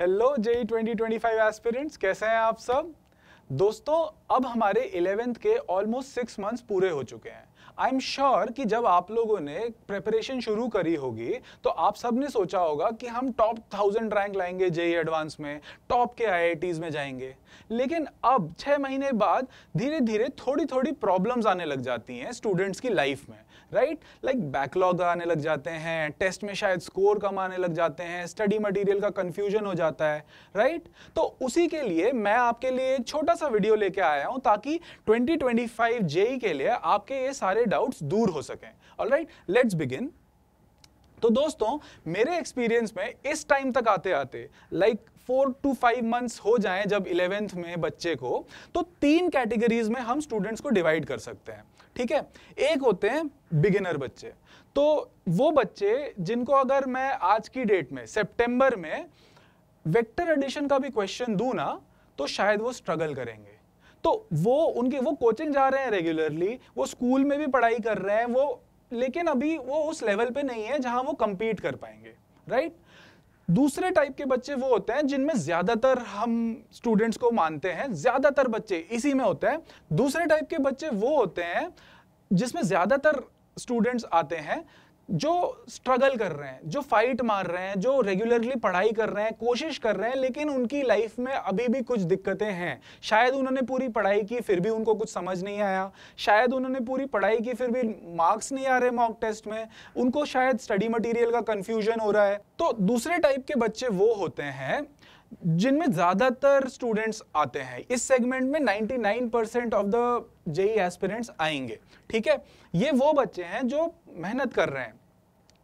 Hello JEE 2025 aspirants कैसे हैं आप सब दोस्तों अब हमारे इलेवेंथ के ऑलमोस्ट सिक्स मंथ्स पूरे हो चुके हैं आई एम श्योर कि जब आप लोगों ने प्रेपरेशन शुरू करी होगी तो आप सब ने सोचा होगा कि हम टॉप थाउजेंड रैंक लाएंगे जेई एडवांस e e में टॉप के आई में जाएंगे लेकिन अब छः महीने बाद धीरे धीरे थोड़ी थोड़ी प्रॉब्लम्स आने लग जाती हैं स्टूडेंट्स की लाइफ में राइट लाइक बैकलॉग आने लग जाते हैं टेस्ट में शायद स्कोर कम आने लग जाते हैं स्टडी मटेरियल का कंफ्यूजन हो जाता है राइट तो उसी के लिए मैं आपके लिए एक छोटा सा वीडियो लेके आया हूं ताकि 2025 ट्वेंटी e के लिए आपके ये सारे डाउट्स दूर हो सकें ऑलराइट लेट्स बिगिन तो दोस्तों मेरे एक्सपीरियंस में इस टाइम तक आते आते like like four to five months हो जाएं जब इलेवेंथ में बच्चे को तो तीन कैटेगरीज में हम स्टूडेंट्स को डिवाइड कर सकते हैं ठीक है एक होते हैं बिगिनर बच्चे तो वो बच्चे जिनको अगर मैं आज की डेट में सेप्टेम्बर में वेक्टर एडिशन का भी क्वेश्चन दू ना तो शायद वो स्ट्रगल करेंगे तो वो उनके वो कोचिंग जा रहे हैं रेगुलरली वो स्कूल में भी पढ़ाई कर रहे हैं वो लेकिन अभी वो उस लेवल पे नहीं है जहां वो कंपीट कर पाएंगे राइट right? दूसरे टाइप के बच्चे वो होते हैं जिनमें ज़्यादातर हम स्टूडेंट्स को मानते हैं ज़्यादातर बच्चे इसी में होते हैं दूसरे टाइप के बच्चे वो होते हैं जिसमें ज़्यादातर स्टूडेंट्स आते हैं जो स्ट्रगल कर रहे हैं जो फाइट मार रहे हैं जो रेगुलरली पढ़ाई कर रहे हैं कोशिश कर रहे हैं लेकिन उनकी लाइफ में अभी भी कुछ दिक्कतें हैं शायद उन्होंने पूरी पढ़ाई की फिर भी उनको कुछ समझ नहीं आया शायद उन्होंने पूरी पढ़ाई की फिर भी मार्क्स नहीं आ रहे मॉक टेस्ट में उनको शायद स्टडी मटीरियल का कन्फ्यूजन हो रहा है तो दूसरे टाइप के बच्चे वो होते हैं जिनमें ज़्यादातर स्टूडेंट्स आते हैं इस सेगमेंट में 99 percent of the JEE aspirants आएंगे ठीक है ये वो बच्चे हैं जो मेहनत कर रहे हैं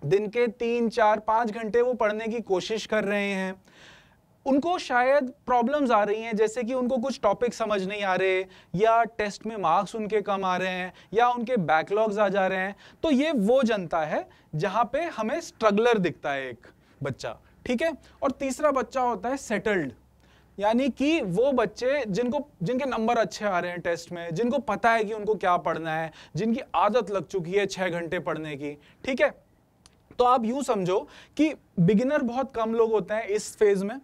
दिन के तीन चार पांच घंटे वो पढ़ने की कोशिश कर रहे हैं उनको शायद प्रॉब्लम्स आ रही हैं जैसे कि उनको कुछ टॉपिक समझ नहीं आ रहे या टेस्ट में मार्क्स उनके कम आ रहे हैं या उनके बैकलॉग्स आ जा रहे हैं तो ये वो जनता है जहाँ पे हमें स्ट्रगलर दिखता है एक बच्चा ठीक है और तीसरा बच्चा होता है सेटल्ड यानी कि वो बच्चे जिनको जिनके नंबर अच्छे आ रहे हैं टेस्ट में जिनको पता है कि उनको क्या पढ़ना है जिनकी आदत लग चुकी है छः घंटे पढ़ने की ठीक है तो आप यूं समझो कि बिगिनर बहुत कम लोग होते हैं इस फेज में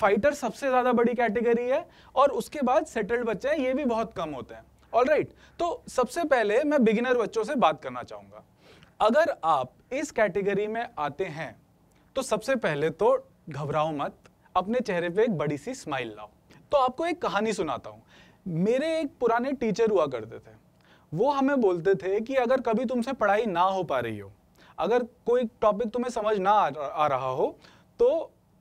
फाइटर सबसे ज़्यादा बड़ी कैटेगरी है और उसके बाद सेटल्ड बच्चे हैं ये भी बहुत कम होते हैं ऑल right, तो सबसे पहले मैं बिगिनर बच्चों से बात करना चाहूंगा अगर आप इस कैटेगरी में आते हैं तो सबसे पहले तो घबराओ मत अपने चेहरे पे एक बड़ी सी स्माइल लाओ तो आपको एक कहानी सुनाता हूँ मेरे एक पुराने टीचर हुआ करते थे वो हमें बोलते थे कि अगर कभी तुमसे पढ़ाई ना हो पा रही हो अगर कोई टॉपिक तुम्हें समझ ना आ रहा हो तो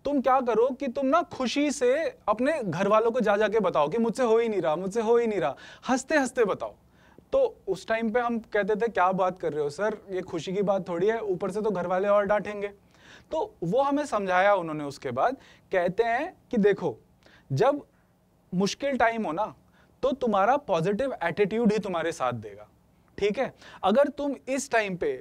तुम क्या करो कि तुम ना खुशी से अपने घर वालों को जा जाके बताओ कि मुझसे हो ही नहीं रहा मुझसे हो ही नहीं रहा हंसते हंसते बताओ तो उस टाइम पे हम कहते थे क्या बात कर रहे हो सर ये खुशी की बात थोड़ी है ऊपर से तो घर वाले और डांटेंगे तो वो हमें समझाया उन्होंने उसके बाद कहते हैं कि देखो जब मुश्किल टाइम हो ना तो तुम्हारा पॉजिटिव एटीट्यूड ही तुम्हारे साथ देगा ठीक है अगर तुम इस टाइम पे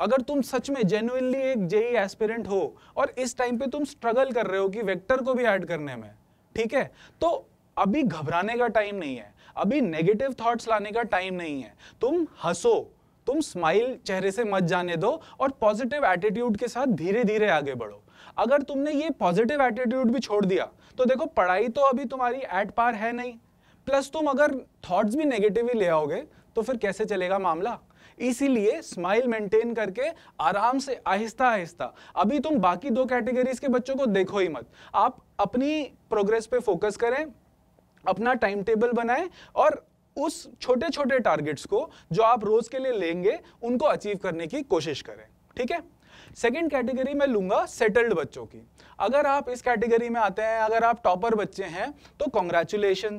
अगर तुम सच में जेन्युनली एक जेई एस्पिरेंट हो और इस टाइम पे तुम स्ट्रगल कर रहे हो कि वेक्टर को भी ऐड करने में ठीक है तो अभी घबराने का टाइम नहीं है अभी नेगेटिव थॉट्स लाने का टाइम नहीं है तुम हंसो तुम स्माइल चेहरे से मत जाने दो और पॉजिटिव एटीट्यूड के साथ धीरे धीरे आगे बढ़ो अगर तुमने ये पॉजिटिव एटीट्यूड भी छोड़ दिया तो देखो पढ़ाई तो अभी तुम्हारी एट पार है नहीं प्लस तुम अगर थॉट्स भी नेगेटिव ही ले आओगे तो फिर कैसे चलेगा मामला इसीलिए स्माइल मेंटेन करके आराम से आहिस्ता आहिस्ता अभी तुम बाकी दो कैटेगरीज के बच्चों को देखो ही मत आप अपनी प्रोग्रेस पे फोकस करें अपना टाइम टेबल बनाए और उस छोटे छोटे टारगेट्स को जो आप रोज के लिए लेंगे उनको अचीव करने की कोशिश करें ठीक है सेकेंड कैटेगरी में लूंगा सेटल्ड बच्चों की अगर आप इस कैटेगरी में आते हैं अगर आप टॉपर बच्चे हैं तो कॉन्ग्रेचुलेशन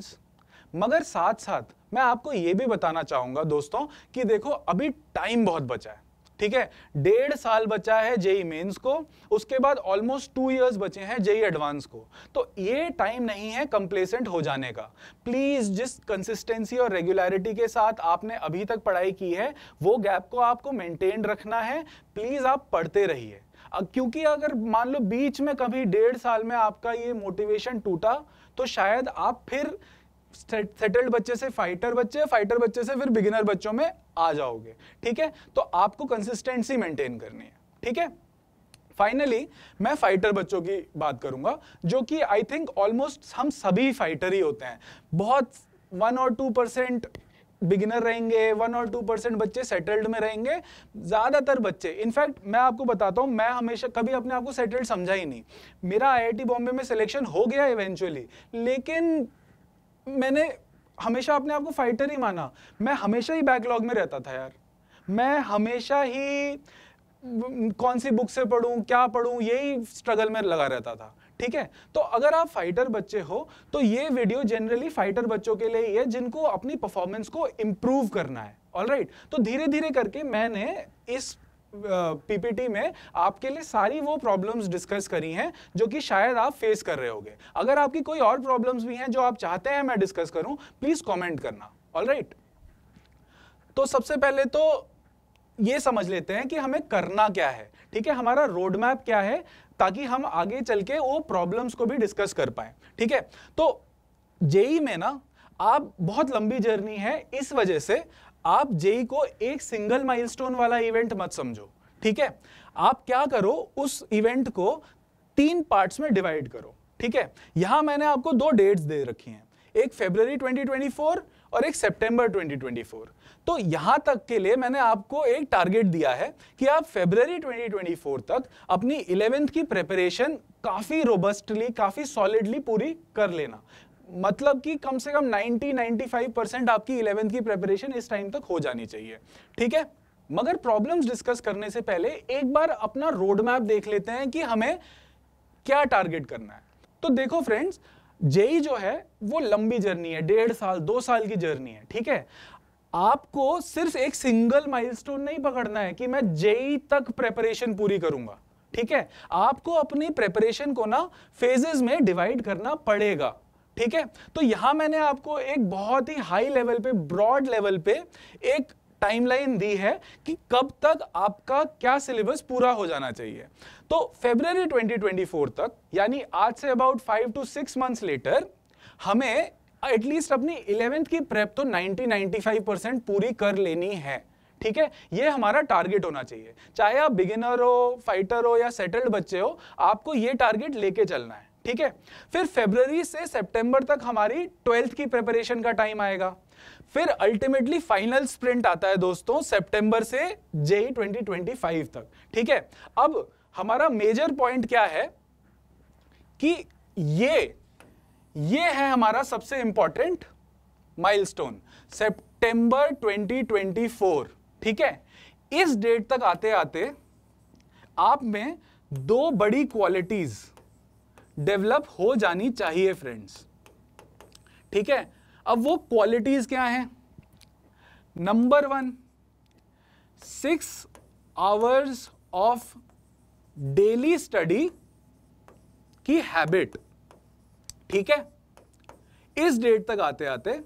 मगर साथ साथ मैं आपको यह भी बताना चाहूंगा दोस्तों कि देखो अभी टाइम बहुत बचा है ठीक है डेढ़ साल बचा है जेई मेंस को उसके बाद ऑलमोस्ट टू इयर्स बचे हैं जेई एडवांस को तो ये टाइम नहीं है कंप्लेसेंट हो जाने का प्लीज जिस कंसिस्टेंसी और रेगुलरिटी के साथ आपने अभी तक पढ़ाई की है वो गैप को आपको मेंटेन रखना है प्लीज आप पढ़ते रहिए क्योंकि अगर मान लो बीच में कभी डेढ़ साल में आपका ये मोटिवेशन टूटा तो शायद आप फिर सेटल्ड बच्चे से फाइटर बच्चे फाइटर बच्चे से फिर बिगिनर बच्चों में आ जाओगे ठीक है तो आपको कंसिस्टेंसी मेंटेन करनी है ठीक है फाइनली मैं फाइटर बच्चों की बात करूंगा जो कि आई थिंक ऑलमोस्ट हम सभी फाइटर ही होते हैं बहुत वन और टू परसेंट बिगिनर रहेंगे वन और टू परसेंट बच्चे सेटल्ड में रहेंगे ज़्यादातर बच्चे इनफैक्ट मैं आपको बताता हूँ मैं हमेशा कभी अपने आप को सेटल्ड समझा ही नहीं मेरा आईआईटी बॉम्बे में सिलेक्शन हो गया इवेंचुअली लेकिन मैंने हमेशा अपने आप को फाइटर ही माना मैं हमेशा ही बैकलॉग में रहता था यार मैं हमेशा ही कौन सी बुक से पढ़ूं क्या पढ़ूं यही स्ट्रगल में लगा रहता था ठीक है तो अगर आप फाइटर बच्चे हो तो ये वीडियो जनरली फाइटर बच्चों के लिए ही है जिनको अपनी परफॉर्मेंस को इम्प्रूव करना है ऑल right? तो धीरे धीरे करके मैंने इस पीपीटी में आपके लिए सारी वो प्रॉब्लम्स डिस्कस करी हैं जो कि शायद आप फेस कर रहे होगे अगर आपकी कोई और प्रॉब्लम्स भी हैं जो आप चाहते हैं मैं डिस्कस करूं प्लीज कमेंट करना ऑल right? तो सबसे पहले तो ये समझ लेते हैं कि हमें करना क्या है ठीक है हमारा रोड मैप क्या है ताकि हम आगे चल के वो प्रॉब्लम्स को भी डिस्कस कर पाए ठीक है तो जेई में ना आप बहुत लंबी जर्नी है इस वजह से आप जेई को एक सिंगल माइलस्टोन वाला इवेंट मत समझो ठीक है आप क्या करो उस इवेंट को तीन पार्ट्स में डिवाइड करो ठीक है यहां मैंने आपको दो डेट्स दे रखी हैं एक फेब्रवरी 2024 और एक सितंबर 2024 तो यहां तक के लिए मैंने आपको एक टारगेट दिया है कि आप फेब्रवरी 2024 तक अपनी इलेवेंथ की प्रिपरेशन काफी रोबस्टली काफी सॉलिडली पूरी कर लेना मतलब कि कम से कम 90-95 परसेंट आपकी इलेवेंथ की प्रेपरेशन इस टाइम तक हो जानी चाहिए ठीक है मगर प्रॉब्लम्स डिस्कस करने से पहले एक बार अपना रोड मैप देख लेते हैं कि हमें क्या टारगेट करना है तो देखो फ्रेंड्स जेई e जो है वो लंबी जर्नी है डेढ़ साल दो साल की जर्नी है ठीक है आपको सिर्फ एक सिंगल माइलस्टोन नहीं पकड़ना है कि मैं जेई e तक प्रेपरेशन पूरी करूंगा ठीक है आपको अपनी प्रेपरेशन को ना फेजेस में डिवाइड करना पड़ेगा ठीक है तो यहां मैंने आपको एक बहुत ही हाई लेवल पे ब्रॉड लेवल पे एक टाइमलाइन दी है कि कब तक आपका क्या सिलेबस पूरा हो जाना चाहिए तो फेब्रवरी 2024 तक यानी आज से about five to six months later हमें एटलीस्ट अपनी इलेवेंथ की प्रेप तो 90-95 परसेंट पूरी कर लेनी है ठीक है ये हमारा टारगेट होना चाहिए चाहे आप बिगिनर हो फाइटर हो या सेटल्ड बच्चे हो आपको ये टारगेट लेके चलना है ठीक है फिर फेब्रवरी से सितंबर तक हमारी ट्वेल्थ की प्रिपरेशन का टाइम आएगा फिर अल्टीमेटली फाइनल स्प्रिंट आता है दोस्तों सितंबर से जेई 2025 e तक ठीक है अब हमारा मेजर पॉइंट क्या है कि ये ये है हमारा सबसे इंपॉर्टेंट माइलस्टोन सितंबर 2024 ठीक है इस डेट तक आते आते आप में दो बड़ी क्वालिटीज़ डेवलप हो जानी चाहिए फ्रेंड्स ठीक है अब वो क्वालिटीज़ क्या हैं number one six hours of daily study की हैबिट ठीक है इस डेट तक आते आते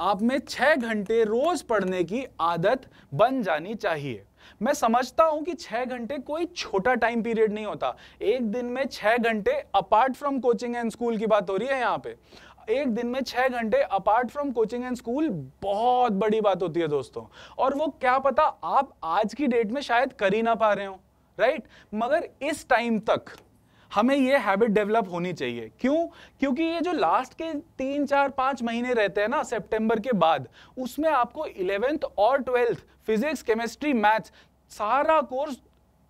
आप में छह घंटे रोज पढ़ने की आदत बन जानी चाहिए मैं समझता हूं कि छह घंटे कोई छोटा टाइम पीरियड नहीं होता एक दिन में छह घंटे apart from coaching and school की बात हो रही है यहाँ पे एक दिन में छह घंटे apart from coaching and school बहुत बड़ी बात होती है दोस्तों और वो क्या पता आप आज की डेट में शायद कर ही ना पा रहे हो राइट मगर इस टाइम तक हमें ये हैबिट डेवलप होनी चाहिए क्यों क्योंकि ये जो लास्ट के तीन चार पाँच महीने रहते हैं ना सेप्टेम्बर के बाद उसमें आपको इलेवेंथ और ट्वेल्थ फिजिक्स केमिस्ट्री मैथ्स सारा कोर्स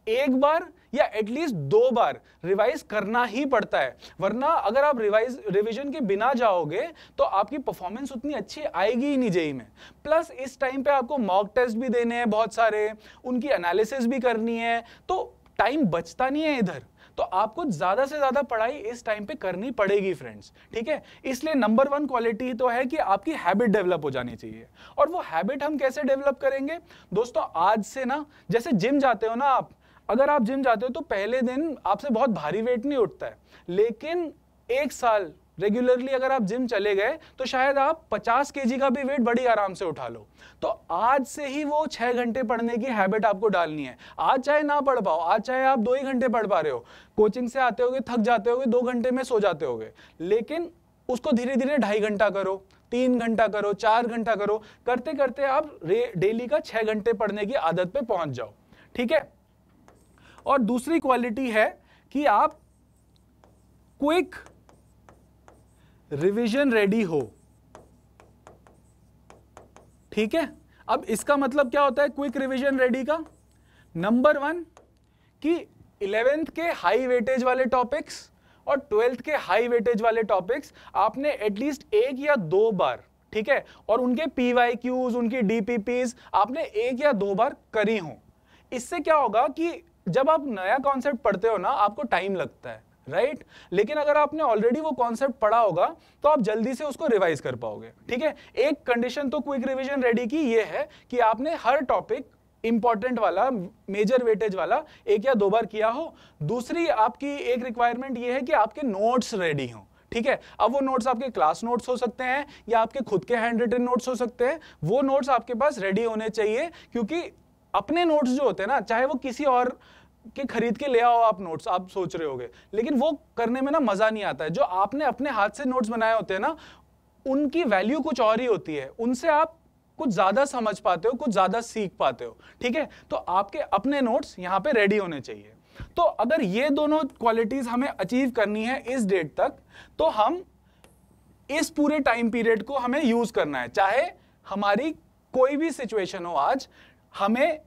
एक बार या एटलीस्ट दो बार रिवाइज करना ही पड़ता है वरना अगर आप रिवाइज रिवीजन के बिना जाओगे तो आपकी परफॉर्मेंस उतनी अच्छी आएगी ही नहीं जेई में प्लस इस टाइम पे आपको मॉक टेस्ट भी देने हैं बहुत सारे उनकी एनालिसिस भी करनी है तो टाइम बचता नहीं है इधर तो आपको ज़्यादा से ज़्यादा पढ़ाई इस टाइम पे करनी पड़ेगी फ्रेंड्स ठीक है इसलिए नंबर वन क्वालिटी तो है कि आपकी हैबिट डेवलप हो जानी चाहिए और वो हैबिट हम कैसे डेवलप करेंगे दोस्तों आज से ना जैसे जिम जाते हो ना आप अगर आप जिम जाते हो तो पहले दिन आपसे बहुत भारी वेट नहीं उठता है लेकिन एक साल रेगुलरली अगर आप जिम चले गए तो शायद आप 50 के का भी वेट बड़ी आराम से उठा लो तो आज से ही वो छह घंटे पढ़ने की हैबिट आपको डालनी है आज चाहे ना पढ़ पाओ आज चाहे आप दो ही घंटे पढ़ पा रहे हो कोचिंग से आते होगे थक जाते होगे दो घंटे में सो जाते होगे लेकिन उसको धीरे धीरे ढाई घंटा करो तीन घंटा करो चार घंटा करो करते करते आप डेली का छह घंटे पढ़ने की आदत पे पहुंच जाओ ठीक है और दूसरी क्वालिटी है कि आप क्विक रिवीजन रेडी हो ठीक है अब इसका मतलब क्या होता है क्विक रिवीजन रेडी का नंबर वन कि इलेवेंथ के हाई वेटेज वाले टॉपिक्स और ट्वेल्थ के हाई वेटेज वाले टॉपिक्स आपने एटलीस्ट एक या दो बार ठीक है और उनके पी वाई क्यूज उनकी डीपीपीज आपने एक या दो बार करी हो इससे क्या होगा कि जब आप नया कॉन्सेप्ट पढ़ते हो ना आपको टाइम लगता है राइट right? लेकिन अगर आपने ऑलरेडी वो कॉन्सेप्ट पढ़ा होगा तो आप जल्दी से उसको रिवाइज कर पाओगे ठीक है एक कंडीशन तो क्विक रिवीजन रेडी की ये है कि आपने हर टॉपिक इंपॉर्टेंट वाला मेजर वेटेज वाला एक या दो बार किया हो दूसरी आपकी एक रिक्वायरमेंट ये है कि आपके नोट्स रेडी हों ठीक है अब वो नोट्स आपके क्लास नोट्स हो सकते हैं या आपके खुद के हैंड रिटन नोट्स हो सकते हैं वो नोट्स आपके पास रेडी होने चाहिए क्योंकि अपने नोट्स जो होते हैं ना चाहे वो किसी और कि खरीद के ले आओ आप नोट्स आप सोच रहे होगे लेकिन वो करने में ना मज़ा नहीं आता है जो आपने अपने हाथ से नोट्स बनाए होते हैं ना उनकी वैल्यू कुछ और ही होती है उनसे आप कुछ ज़्यादा समझ पाते हो कुछ ज़्यादा सीख पाते हो ठीक है तो आपके अपने नोट्स यहाँ पे रेडी होने चाहिए तो अगर ये दोनों क्वालिटीज़ हमें अचीव करनी है इस डेट तक तो हम इस पूरे टाइम पीरियड को हमें यूज़ करना है चाहे हमारी कोई भी सिचुएशन हो आज हमें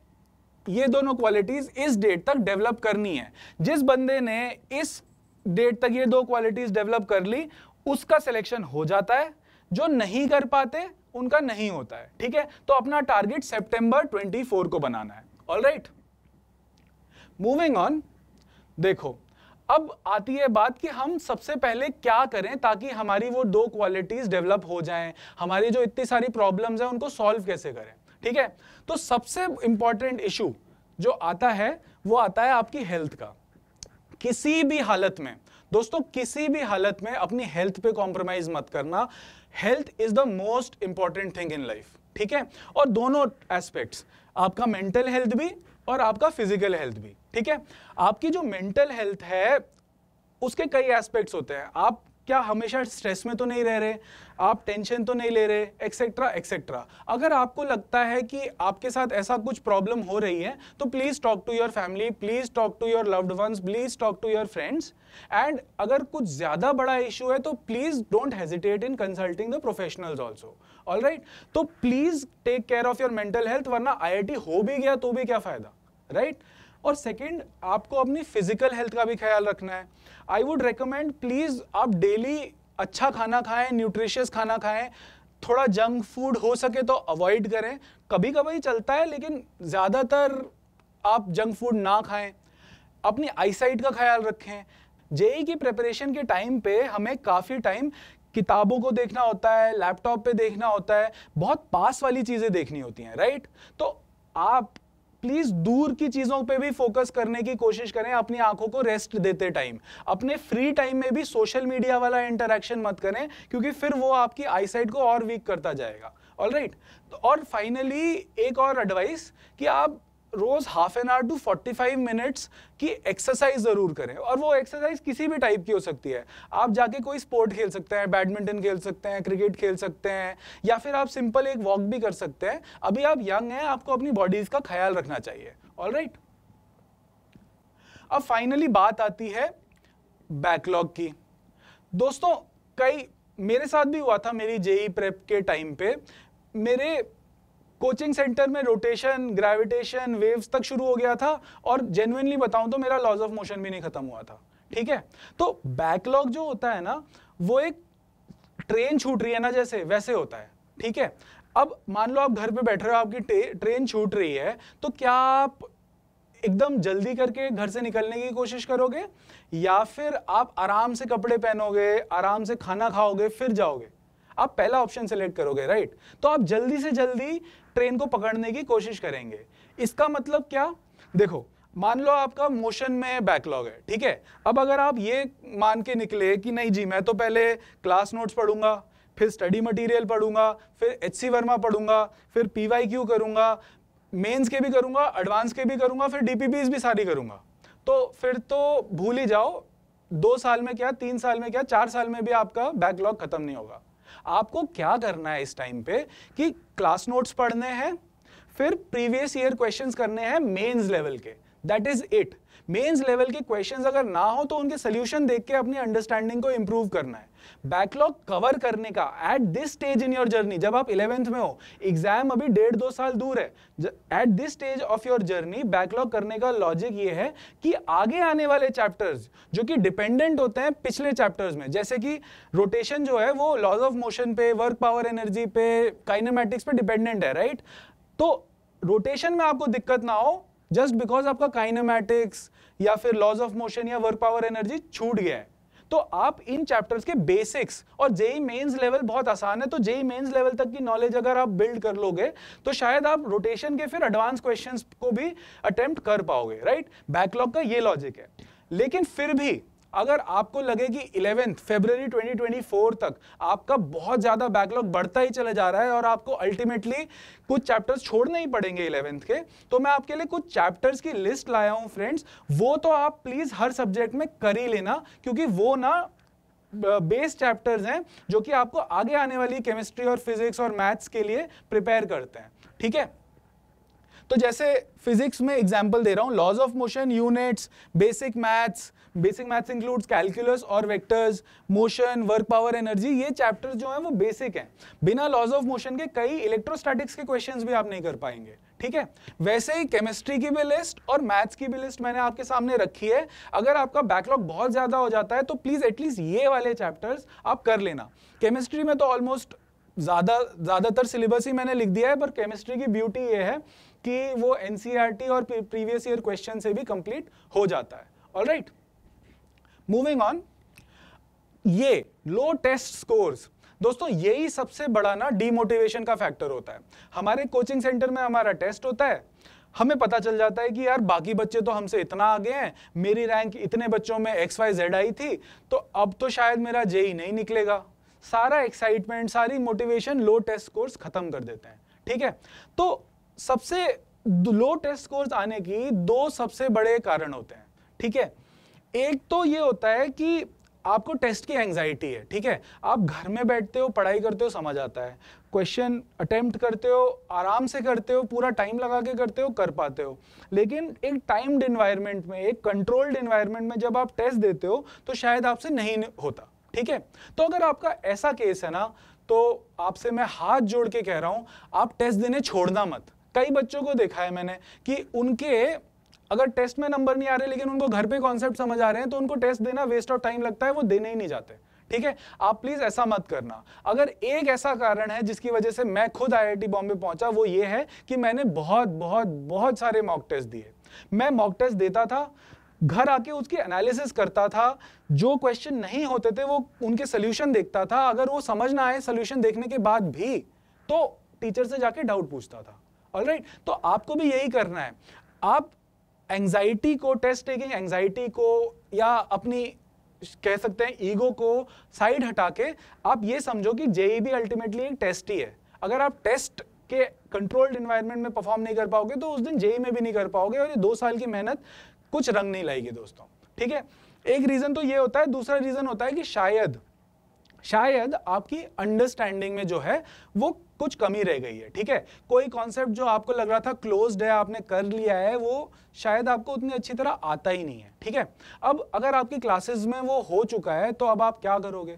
ये दोनों क्वालिटीज इस डेट तक डेवलप करनी है जिस बंदे ने इस डेट तक ये दो क्वालिटीज डेवलप कर ली उसका सिलेक्शन हो जाता है जो नहीं कर पाते उनका नहीं होता है ठीक है तो अपना टारगेट ट्वेंटी 24 को बनाना है ऑल राइट मूविंग ऑन देखो अब आती है बात कि हम सबसे पहले क्या करें ताकि हमारी वो दो क्वालिटीज डेवलप हो जाएं हमारी जो इतनी सारी प्रॉब्लम्स हैं उनको सॉल्व कैसे करें ठीक है तो सबसे इंपॉर्टेंट इशू जो आता है वो आता है आपकी हेल्थ का किसी भी हालत में दोस्तों किसी भी हालत में अपनी हेल्थ पे कॉम्प्रोमाइज मत करना health is the most important thing in life ठीक है और दोनों एस्पेक्ट्स आपका मेंटल हेल्थ भी और आपका फिजिकल हेल्थ भी ठीक है आपकी जो मेंटल हेल्थ है उसके कई एस्पेक्ट्स होते हैं आप क्या हमेशा स्ट्रेस में तो नहीं रह रहे आप टेंशन तो नहीं ले रहे एक्सेट्रा एक्सेट्रा अगर आपको लगता है कि आपके साथ ऐसा कुछ प्रॉब्लम हो रही है तो please talk to your family please talk to your loved ones please talk to your friends and अगर कुछ ज़्यादा बड़ा इशू है तो please don't hesitate in consulting the professionals also all right तो please take care of your mental health वरना आई हो भी गया तो भी क्या फ़ायदा राइट right? और सेकंड आपको अपनी फिजिकल हेल्थ का भी ख्याल रखना है आई वुड रिकमेंड प्लीज़ आप डेली अच्छा खाना खाएं न्यूट्रिशियस खाना खाएं थोड़ा जंक फूड हो सके तो अवॉइड करें कभी कभी चलता है लेकिन ज़्यादातर आप जंक फूड ना खाएं अपनी आईसाइट का ख्याल रखें जेई की प्रिपरेशन के टाइम पे हमें काफ़ी टाइम किताबों को देखना होता है लैपटॉप पे देखना होता है बहुत पास वाली चीज़ें देखनी होती हैं राइट तो आप प्लीज दूर की चीजों पे भी फोकस करने की कोशिश करें अपनी आंखों को रेस्ट देते टाइम अपने फ्री टाइम में भी सोशल मीडिया वाला इंटरेक्शन मत करें क्योंकि फिर वो आपकी आईसाइट को और वीक करता जाएगा ऑल right. तो और फाइनली एक और एडवाइस कि आप रोज half an hour to 45 minutes की एक्सरसाइज ज़रूर करें और वो एक्सरसाइज किसी भी टाइप की हो सकती है आप जाके कोई स्पोर्ट खेल सकते हैं बैडमिंटन खेल सकते हैं क्रिकेट खेल सकते हैं या फिर आप सिंपल एक वॉक भी कर सकते हैं अभी आप यंग हैं आपको अपनी बॉडीज़ का ख्याल रखना चाहिए ऑल राइट right? अब फाइनली बात आती है बैकलॉग की दोस्तों कई मेरे साथ भी हुआ था मेरी जेई प्रेप e के टाइम पे मेरे कोचिंग सेंटर में रोटेशन ग्रेविटेशन वेव्स तक शुरू हो गया था और जेनुइनली बताऊं तो मेरा लॉज ऑफ मोशन भी नहीं खत्म हुआ था ठीक है तो बैकलॉग जो होता है ना वो एक ट्रेन छूट रही है ना जैसे वैसे होता है ठीक है अब मान लो आप घर पे बैठ रहे हो आपकी ट्रेन छूट रही है तो क्या आप एकदम जल्दी करके घर से निकलने की कोशिश करोगे या फिर आप आराम से कपड़े पहनोगे आराम से खाना खाओगे फिर जाओगे आप पहला ऑप्शन सेलेक्ट करोगे राइट तो आप जल्दी से जल्दी ट्रेन को पकड़ने की कोशिश करेंगे इसका मतलब क्या देखो मान लो आपका मोशन में बैकलॉग है ठीक है अब अगर आप ये मान के निकले कि नहीं जी मैं तो पहले क्लास नोट्स पढ़ूंगा फिर स्टडी मटेरियल पढ़ूंगा फिर एच सी वर्मा पढ़ूंगा फिर पी वाई क्यू करूंगा मेन्स के भी करूंगा एडवांस के भी करूंगा फिर डीपीपीज भी सारी करूंगा तो फिर तो भूल ही जाओ दो साल में क्या तीन साल में क्या चार साल में भी आपका बैकलॉग खत्म नहीं होगा आपको क्या करना है इस टाइम पे कि क्लास नोट्स पढ़ने हैं फिर प्रीवियस ईयर क्वेश्चंस करने हैं मेंस लेवल के that is it mains level के क्वेश्चंस अगर ना हो तो उनके सोल्यूशन देख के अपनी अंडरस्टैंडिंग को इंप्रूव करना है बैकलॉग कवर करने का at this stage in your journey जब आप इलेवेंथ में हो एग्जाम अभी डेढ़ दो साल दूर है at this stage of your journey backlog करने का लॉजिक ये है कि आगे आने वाले चैप्टर्स जो कि डिपेंडेंट होते हैं पिछले चैप्टर्स में जैसे कि रोटेशन जो है वो लॉज ऑफ मोशन पे वर्क पावर एनर्जी पे काइनामेटिक्स पे डिपेंडेंट है राइट right? तो रोटेशन में आपको दिक्कत ना हो जस्ट बिकॉज आपका काइनामेटिक्स या फिर लॉज ऑफ मोशन या वर्क पावर एनर्जी छूट गया है तो आप इन चैप्टर्स के बेसिक्स और जेई मेंस लेवल बहुत आसान है तो जेई मेंस लेवल तक की नॉलेज अगर आप बिल्ड कर लोगे तो शायद आप रोटेशन के फिर एडवांस क्वेश्चंस को भी अटेम्प्ट कर पाओगे राइट बैकलॉग का ये लॉजिक है लेकिन फिर भी अगर आपको लगे कि इलेवेंथ ट्वेंटी 2024 तक आपका बहुत ज़्यादा बैकलॉग बढ़ता ही चला जा रहा है और आपको अल्टीमेटली कुछ चैप्टर्स छोड़ने ही पड़ेंगे इलेवेंथ के तो मैं आपके लिए कुछ चैप्टर्स की लिस्ट लाया हूँ फ्रेंड्स वो तो आप प्लीज़ हर सब्जेक्ट में कर ही लेना क्योंकि वो ना बेस चैप्टर्स हैं जो कि आपको आगे आने वाली केमिस्ट्री और फिजिक्स और मैथ्स के लिए प्रिपेयर करते हैं ठीक है तो जैसे फिजिक्स में एग्जाम्पल दे रहा हूँ laws of motion units basic maths basic maths includes calculus और vectors motion work power energy ये चैप्टर जो है वो बेसिक हैं बिना लॉज ऑफ मोशन के कई इलेक्ट्रोस्टैटिक्स के क्वेश्चंस भी आप नहीं कर पाएंगे ठीक है वैसे ही केमिस्ट्री की भी लिस्ट और मैथ्स की भी लिस्ट मैंने आपके सामने रखी है अगर आपका बैकलॉग बहुत ज़्यादा हो जाता है तो प्लीज़ एटलीस्ट ये वाले चैप्टर्स आप कर लेना केमिस्ट्री में तो ऑलमोस्ट ज़्यादा ज़्यादातर सिलेबस ही मैंने लिख दिया है पर केमिस्ट्री की ब्यूटी ये है कि वो एन e और प्रीवियस ईयर क्वेश्चन से भी कंप्लीट हो जाता है ऑल राइट मूविंग ऑन ये लो टेस्ट स्कोर्स दोस्तों यही सबसे बड़ा ना डीमोटिवेशन का फैक्टर होता है हमारे कोचिंग सेंटर में हमारा टेस्ट होता है हमें पता चल जाता है कि यार बाकी बच्चे तो हमसे इतना आगे हैं मेरी रैंक इतने बच्चों में एक्स वाई जेड आई थी तो अब तो शायद मेरा जे ही नहीं निकलेगा सारा एक्साइटमेंट सारी मोटिवेशन लो टेस्ट स्कोर्स खत्म कर देते हैं ठीक है तो सबसे लो टेस्ट स्कोर्स आने की दो सबसे बड़े कारण होते हैं ठीक है एक तो ये होता है कि आपको टेस्ट की एंग्जाइटी है ठीक है आप घर में बैठते हो पढ़ाई करते हो समझ आता है क्वेश्चन अटेम्प्ट करते हो आराम से करते हो पूरा टाइम लगा के करते हो कर पाते हो लेकिन एक टाइम्ड इन्वायरमेंट में एक कंट्रोल्ड इन्वायरमेंट में जब आप टेस्ट देते हो तो शायद आपसे नहीं होता ठीक है तो अगर आपका ऐसा केस है ना तो आपसे मैं हाथ जोड़ के कह रहा हूं आप टेस्ट देने छोड़ना मत कई बच्चों को देखा है मैंने कि उनके अगर टेस्ट में नंबर नहीं आ रहे लेकिन उनको घर पे कॉन्सेप्ट समझ आ रहे हैं तो उनको टेस्ट देना वेस्ट ऑफ टाइम लगता है वो देने ही नहीं जाते ठीक है आप प्लीज ऐसा मत करना अगर एक ऐसा कारण है जिसकी वजह से मैं खुद आईआईटी बॉम्बे पहुंचा वो ये है कि मैंने बहुत बहुत बहुत सारे मॉक टेस्ट दिए मैं मॉक टेस्ट देता था घर आके उसकी एनालिसिस करता था जो क्वेश्चन नहीं होते थे वो उनके सोल्यूशन देखता था अगर वो समझ ना आए सोल्यूशन देखने के बाद भी तो टीचर से जाके डाउट पूछता था ऑलराइट right? तो आपको भी यही करना है आप एंजाइटी को टेस्ट टेकिंग एंजाइटी को या अपनी कह सकते हैं ईगो को साइड हटा के आप ये समझो कि जेई भी अल्टीमेटली एक टेस्ट ही है अगर आप टेस्ट के कंट्रोल्ड इन्वायरमेंट में परफॉर्म नहीं कर पाओगे तो उस दिन जेई e में भी नहीं कर पाओगे और ये दो साल की मेहनत कुछ रंग नहीं लाएगी दोस्तों ठीक है एक रीज़न तो ये होता है दूसरा रीज़न होता है कि शायद शायद आपकी अंडरस्टैंडिंग में जो है वो कुछ कमी रह गई है ठीक है कोई कॉन्सेप्ट जो आपको लग रहा था क्लोज्ड है आपने कर लिया है वो शायद आपको उतनी अच्छी तरह आता ही नहीं है ठीक है अब अगर आपकी क्लासेस में वो हो चुका है तो अब आप क्या करोगे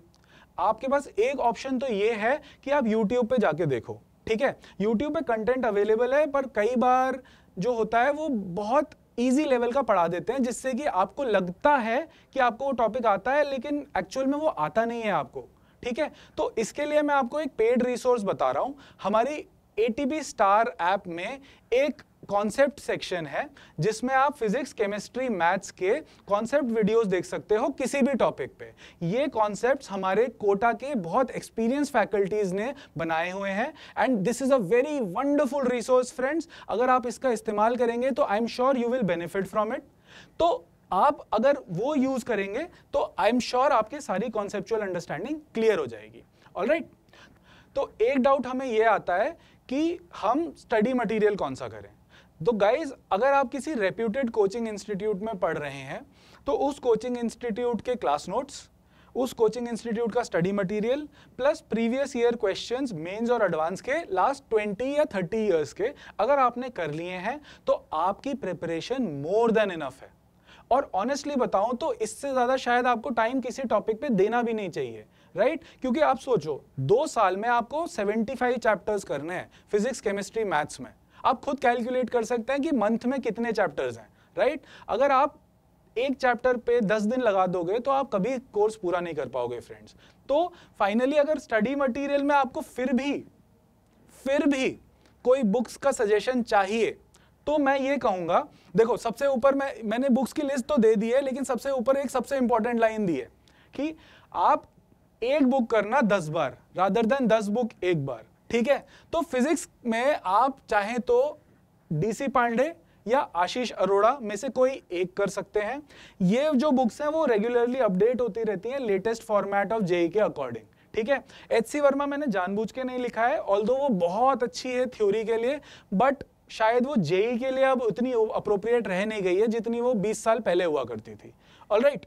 आपके पास एक ऑप्शन तो ये है कि आप यूट्यूब पे जाके देखो ठीक है यूट्यूब पे कंटेंट अवेलेबल है पर कई बार जो होता है वो बहुत ईजी लेवल का पढ़ा देते हैं जिससे कि आपको लगता है कि आपको वो टॉपिक आता है लेकिन एक्चुअल में वो आता नहीं है आपको ठीक है तो इसके लिए मैं आपको एक पेड रिसोर्स बता रहा हूँ हमारी ए स्टार ऐप में एक कॉन्सेप्ट सेक्शन है जिसमें आप फिजिक्स केमिस्ट्री मैथ्स के कॉन्सेप्ट वीडियोस देख सकते हो किसी भी टॉपिक पे ये कॉन्सेप्ट्स हमारे कोटा के बहुत एक्सपीरियंस फैकल्टीज ने बनाए हुए हैं and this is a very wonderful resource friends अगर आप इसका इस्तेमाल करेंगे तो I am sure you will benefit from it तो आप अगर वो यूज करेंगे तो आई एम श्योर आपके सारी कॉन्सेप्चुअल अंडरस्टैंडिंग क्लियर हो जाएगी ऑल right? तो एक डाउट हमें ये आता है कि हम स्टडी मटेरियल कौन सा करें तो गाइज अगर आप किसी रेप्यूटेड कोचिंग इंस्टीट्यूट में पढ़ रहे हैं तो उस कोचिंग इंस्टीट्यूट के क्लास नोट्स उस कोचिंग इंस्टीट्यूट का study material plus previous year questions mains और एडवांस के लास्ट 20 या 30 इयर्स के अगर आपने कर लिए हैं तो आपकी प्रिपरेशन मोर देन इनफ है और ऑनेस्टली बताऊं तो इससे ज़्यादा शायद आपको टाइम किसी टॉपिक पे देना भी नहीं चाहिए राइट right? क्योंकि आप सोचो दो साल में आपको 75 चैप्टर्स करने हैं फिजिक्स केमिस्ट्री मैथ्स में आप खुद कैलकुलेट कर सकते हैं कि मंथ में कितने चैप्टर्स हैं राइट right? अगर आप एक चैप्टर पे दस दिन लगा दोगे तो आप कभी कोर्स पूरा नहीं कर पाओगे फ्रेंड्स तो फाइनली अगर स्टडी मटीरियल में आपको फिर भी फिर भी कोई बुक्स का सजेशन चाहिए तो मैं ये कहूंगा देखो सबसे ऊपर मैं मैंने बुक्स की लिस्ट तो दे दी है लेकिन सबसे ऊपर एक सबसे इंपॉर्टेंट लाइन दी है कि आप एक बुक करना दस बार रादर देन दस बुक एक बार ठीक है तो फिजिक्स में आप चाहे तो डीसी पांडे या आशीष अरोड़ा में से कोई एक कर सकते हैं ये जो बुक्स हैं वो रेगुलरली अपडेट होती रहती हैं लेटेस्ट फॉर्मेट ऑफ जेई के अकॉर्डिंग ठीक है एच सी वर्मा मैंने जानबूझ के नहीं लिखा है ऑल वो बहुत अच्छी है थ्योरी के लिए बट शायद वो जेई के लिए अब उतनी अप्रोप्रिएट रह नहीं गई है जितनी वो 20 साल पहले हुआ करती थी ऑल राइट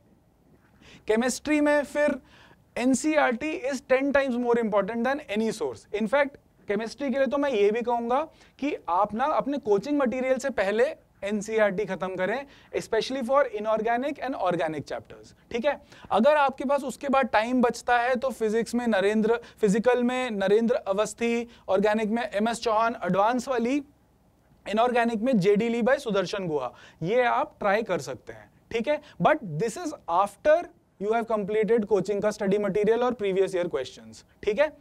केमिस्ट्री में फिर NCERT is ten times more important than any source in fact chemistry के लिए तो मैं ये भी कहूंगा कि आप ना अपने कोचिंग मटेरियल से पहले एनसीआरटी e खत्म करें specially for inorganic and organic chapters ठीक है अगर आपके पास उसके बाद टाइम बचता है तो फिजिक्स में नरेंद्र फिजिकल में नरेंद्र अवस्थी ऑर्गेनिक में एम एस चौहान एडवांस वाली इनऑर्गेनिक में J D Lee by Sudarshan Guha ये आप ट्राई कर सकते हैं ठीक है but this is after you have completed coaching का स्टडी मटेरियल और प्रीवियस ईयर क्वेश्चन ठीक है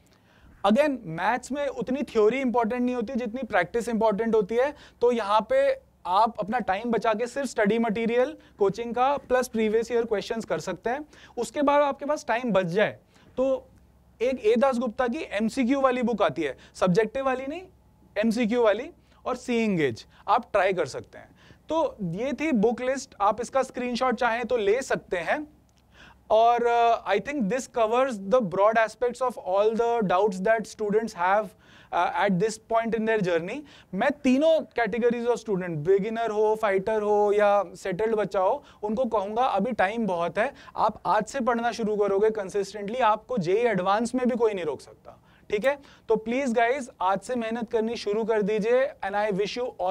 अगेन मैथ्स में उतनी थ्योरी इंपॉर्टेंट नहीं होती जितनी प्रैक्टिस इंपॉर्टेंट होती है तो यहाँ पे आप अपना टाइम बचा के सिर्फ स्टडी मटेरियल कोचिंग का प्लस प्रीवियस ईयर क्वेश्चंस कर सकते हैं उसके बाद आपके पास टाइम बच जाए तो एक ए दास गुप्ता की एमसीक्यू वाली बुक आती है सब्जेक्टिव वाली नहीं एमसीक्यू वाली और सीइंग एज आप ट्राई कर सकते हैं तो ये थी बुक लिस्ट आप इसका स्क्रीनशॉट चाहें तो ले सकते हैं और I think this covers the broad aspects of all the doubts that students have at this point in their journey मैं तीनों कैटेगरीज ऑफ स्टूडेंट बिगिनर हो फाइटर हो या सेटल्ड बच्चा हो उनको कहूँगा अभी टाइम बहुत है आप आज से पढ़ना शुरू करोगे कंसिस्टेंटली आपको जेई एडवांस में भी कोई नहीं रोक सकता ठीक है तो प्लीज गाइज आज से मेहनत करनी शुरू कर दीजिए and I wish you all